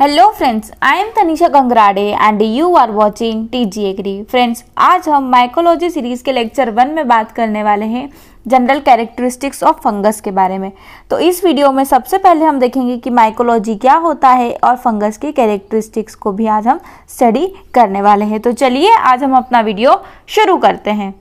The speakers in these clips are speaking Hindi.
hello friends I am Tanisha Gangrade and you are watching G agri friends आज हम माइकोलॉजी सीरीज के लेक्चर वन में बात करने वाले हैं जनरल कैरेक्टरिस्टिक्स ऑफ फंगस के बारे में तो इस वीडियो में सबसे पहले हम देखेंगे कि माइकोलॉजी क्या होता है और फंगस के कैरेक्टरिस्टिक्स को भी आज हम स्टडी करने वाले हैं तो चलिए आज हम अपना वीडियो शुरू करते हैं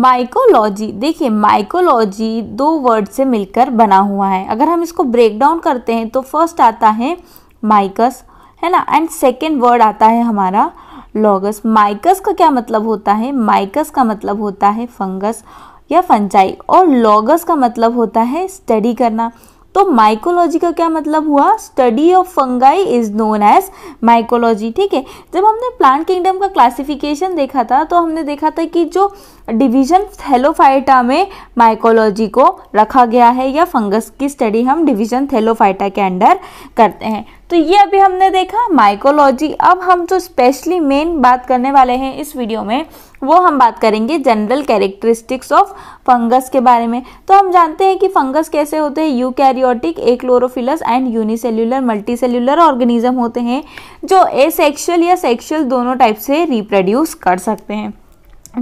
माइकोलॉजी देखिए माइकोलॉजी दो वर्ड से मिलकर बना हुआ है अगर हम इसको ब्रेक डाउन करते हैं तो फर्स्ट आता है माइकस है ना एंड सेकेंड वर्ड आता है हमारा लॉगस माइकस का क्या मतलब होता है माइकस का मतलब होता है फंगस या फंजाई और लॉगस का मतलब होता है स्टडी करना तो माइकोलॉजी का क्या मतलब हुआ study of fungi is known as mycology ठीक है जब हमने प्लांट किंगडम का क्लासिफिकेशन देखा था तो हमने देखा था कि जो डिवीजन थैलोफाइटा में माइकोलॉजी को रखा गया है या फंगस की स्टडी हम डिवीजन थैलोफाइटा के अंडर करते हैं तो ये अभी हमने देखा माइकोलॉजी अब हम जो स्पेशली मेन बात करने वाले हैं इस वीडियो में वो हम बात करेंगे जनरल कैरेक्टरिस्टिक्स ऑफ फंगस के बारे में तो हम जानते हैं कि फंगस कैसे होते हैं यू ए achlorophyllous and unicellular multi cellular organism होते हैं जो एसेक्सुअल या सेक्शुअल दोनों टाइप से रिप्रोड्यूस कर सकते हैं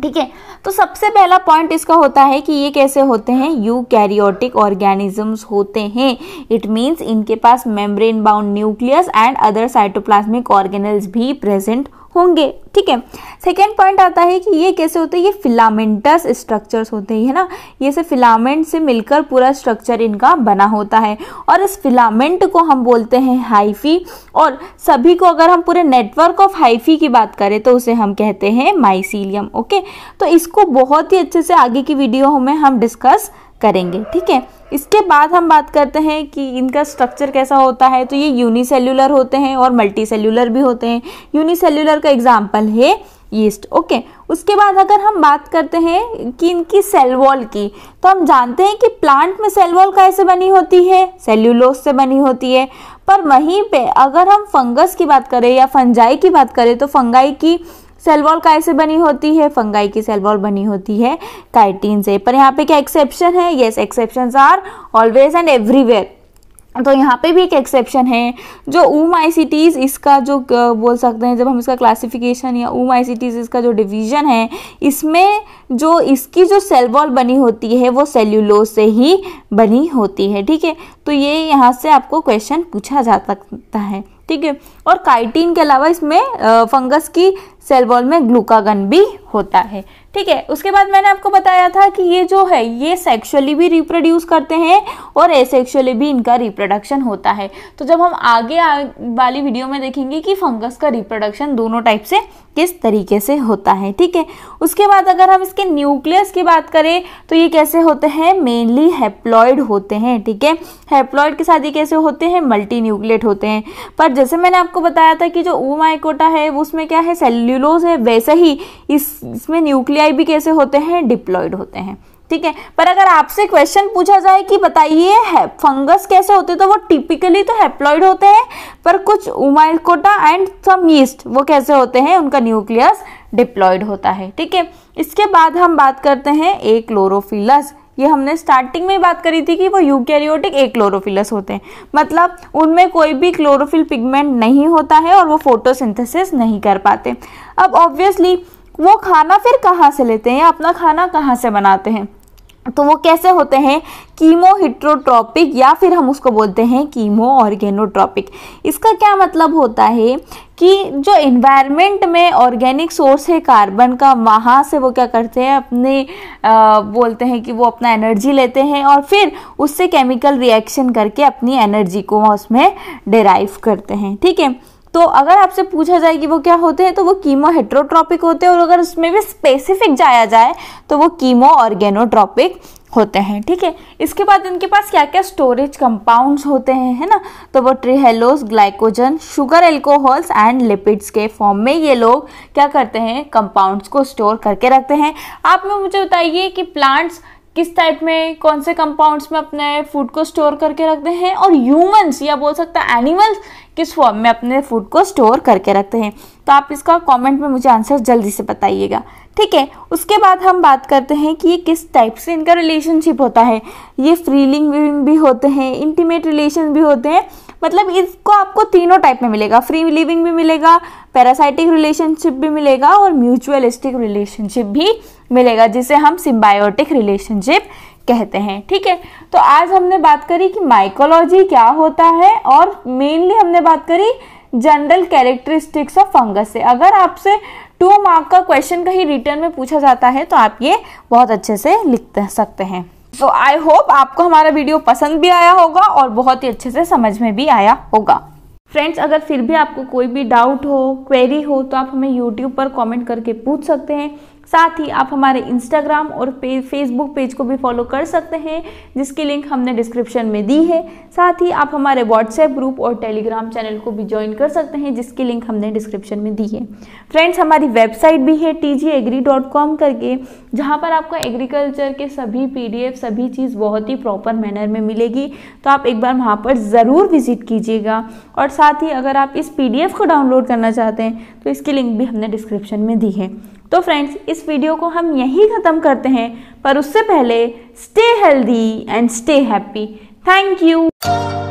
ठीक है तो सबसे पहला पॉइंट इसका होता है कि ये कैसे होते हैं यू कैरियोटिक ऑर्गेनिजम्स होते हैं इट मीन्स इनके पास membrane bound nucleus and other cytoplasmic organelles भी प्रेजेंट होंगे ठीक है सेकेंड पॉइंट आता है कि ये कैसे होते हैं ये फिलामेंटस स्ट्रक्चर्स होते हैं ना ये से फिलामेंट से मिलकर पूरा स्ट्रक्चर इनका बना होता है और इस फिलामेंट को हम बोलते हैं हाइफी और सभी को अगर हम पूरे नेटवर्क ऑफ हाइफी की बात करें तो उसे हम कहते हैं माइसीलियम ओके तो इसको बहुत ही अच्छे से आगे की वीडियो में हम डिस्कस करेंगे ठीक है इसके बाद हम बात करते हैं कि इनका स्ट्रक्चर कैसा होता है तो ये यूनिसेल्युलर होते हैं और मल्टी सेल्युलर भी होते हैं यूनिसेल्युलर का एग्जाम्पल है यीस्ट ओके उसके बाद अगर हम बात करते हैं कि इनकी सेल वॉल की तो हम जानते हैं कि प्लांट में सेल वॉल कैसे बनी होती है सेल्यूलोस से बनी होती है पर वहीं पे अगर हम फंगस की बात करें या फंजाई की बात करें तो फंगाई की सेलवॉल काय से बनी होती है फंगाई की सेलवॉल बनी होती है काइटीन से पर यहाँ पे क्या एक्सेप्शन है yes exception are always and everywhere तो यहाँ पे भी एक एक्सेप्शन है जो ऊम आईसीटीज इसका जो बोल सकते हैं जब हम इसका क्लासिफिकेशन या ऊम आईसीटीज इसका जो डिवीजन है इसमें जो इसकी जो सेल वॉल बनी होती है वो सेल्यूलोज से ही बनी होती है ठीक है तो ये यहाँ से आपको क्वेश्चन पूछा जा सकता है ठीक है और काइटीन के अलावा इसमें फंगस की सेल वॉल में ग्लूकागन भी होता है ठीक है उसके बाद मैंने आपको बताया था कि ये जो है ये सेक्सुअली भी रिप्रोड्यूस करते हैं और एसेक्सुअली भी इनका रिप्रोडक्शन होता है तो जब हम आगे आ, वाली वीडियो में देखेंगे कि फंगस का रिप्रोडक्शन दोनों टाइप से किस तरीके से होता है ठीक है उसके बाद अगर हम इसके न्यूक्लियस की बात करें तो ये कैसे होते हैं मेनली हैप्लॉयड होते हैं ठीक है हैप्लॉयड के साथ ये कैसे होते हैं मल्टी न्यूक्लियट होते हैं पर जैसे मैंने आपको बताया था कि जो ओ है उसमें क्या है सेल्यू सेल्यूलोज है वैसे ही इस इसमें न्यूक्लियाई भी कैसे होते हैं डिप्लॉयड होते हैं ठीक है पर अगर आपसे क्वेश्चन पूछा जाए कि बताइए है फंगस कैसे होते तो वो टिपिकली तो हैप्लॉइड होते हैं पर कुछ उमाइकोटा एंड सम यीस्ट वो कैसे होते हैं उनका न्यूक्लियस डिप्लॉयड होता है ठीक है इसके बाद हम बात करते हैं एक क्लोरोफिलस ये हमने स्टार्टिंग में ही बात करी थी कि वो यूकैरियोटिक एक क्लोरोफिलस होते हैं मतलब उनमें कोई भी क्लोरोफिल पिगमेंट नहीं होता है और वो फोटोसिंथेसिस नहीं कर पाते अब ऑब्वियसली वो खाना फिर कहाँ से लेते हैं या अपना खाना कहाँ से बनाते हैं तो वो कैसे होते हैं कीमोहिट्रोट्रॉपिक या फिर हम उसको बोलते हैं कीमो ऑर्गेनोट्रॉपिक इसका क्या मतलब होता है कि जो इन्वायरमेंट में ऑर्गेनिक सोर्स है कार्बन का वहाँ से वो क्या करते हैं अपने आ, बोलते हैं कि वो अपना एनर्जी लेते हैं और फिर उससे केमिकल रिएक्शन करके अपनी एनर्जी को उसमें डेराइव करते हैं ठीक है तो अगर आपसे पूछा जाए कि वो क्या होते हैं तो वो कीमो हेट्रोट्रॉपिक होते हैं और अगर उसमें भी स्पेसिफिक जाया जाए तो वो कीमो ऑर्गेनोट्रॉपिक होते हैं ठीक है इसके बाद इनके पास क्या क्या स्टोरेज कंपाउंड्स होते हैं है ना तो वो trehalose glycogen sugar alcohols and lipids के फॉर्म में ये लोग क्या करते हैं कंपाउंड्स को स्टोर करके रखते हैं आप में मुझे बताइए कि प्लांट्स किस टाइप में कौन से कंपाउंड्स में अपने फूड को स्टोर करके रखते हैं और ह्यूमंस या बोल सकता है एनिमल्स किस फॉर्म में अपने फूड को स्टोर करके रखते हैं तो आप इसका कमेंट में मुझे आंसर जल्दी से बताइएगा ठीक है उसके बाद हम बात करते हैं कि ये किस टाइप से इनका रिलेशनशिप होता है ये फ्रीलिंग भी होते हैं इंटीमेट रिलेशन भी होते हैं मतलब इसको आपको तीनों टाइप में मिलेगा फ्री लिविंग भी मिलेगा पैरासाइटिक रिलेशनशिप भी मिलेगा और म्यूचुअलिस्टिक रिलेशनशिप भी मिलेगा जिसे हम सिम्बायोटिक रिलेशनशिप कहते हैं ठीक है तो आज हमने बात करी कि माइकोलॉजी क्या होता है और मेनली हमने बात करी जनरल कैरेक्टरिस्टिक्स ऑफ फंगस से अगर आपसे टू मार्क का क्वेश्चन कहीं रिटर्न में पूछा जाता है तो आप ये बहुत अच्छे से लिख सकते हैं सो आई होप आपको हमारा वीडियो पसंद भी आया होगा और बहुत ही अच्छे से समझ में भी आया होगा फ्रेंड्स अगर फिर भी आपको कोई भी डाउट हो क्वेरी हो तो आप हमें यूट्यूब पर कमेंट करके पूछ सकते हैं साथ ही आप हमारे इंस्टाग्राम और फेसबुक पेज को भी फॉलो कर सकते हैं जिसकी लिंक हमने डिस्क्रिप्शन में दी है साथ ही आप हमारे व्हाट्सएप ग्रुप और टेलीग्राम चैनल को भी ज्वाइन कर सकते हैं जिसकी लिंक हमने डिस्क्रिप्शन में दी है फ्रेंड्स हमारी वेबसाइट भी है टी करके जहाँ पर आपको एग्रीकल्चर के सभी पी सभी चीज़ बहुत ही प्रॉपर मैनर में मिलेगी तो आप एक बार वहाँ पर ज़रूर विजिट कीजिएगा और साथ ही अगर आप इस पी को डाउनलोड करना चाहते हैं तो इसकी लिंक भी हमने डिस्क्रिप्शन में दी है तो फ्रेंड्स इस वीडियो को हम यहीं ख़त्म करते हैं पर उससे पहले stay healthy and stay happy thank you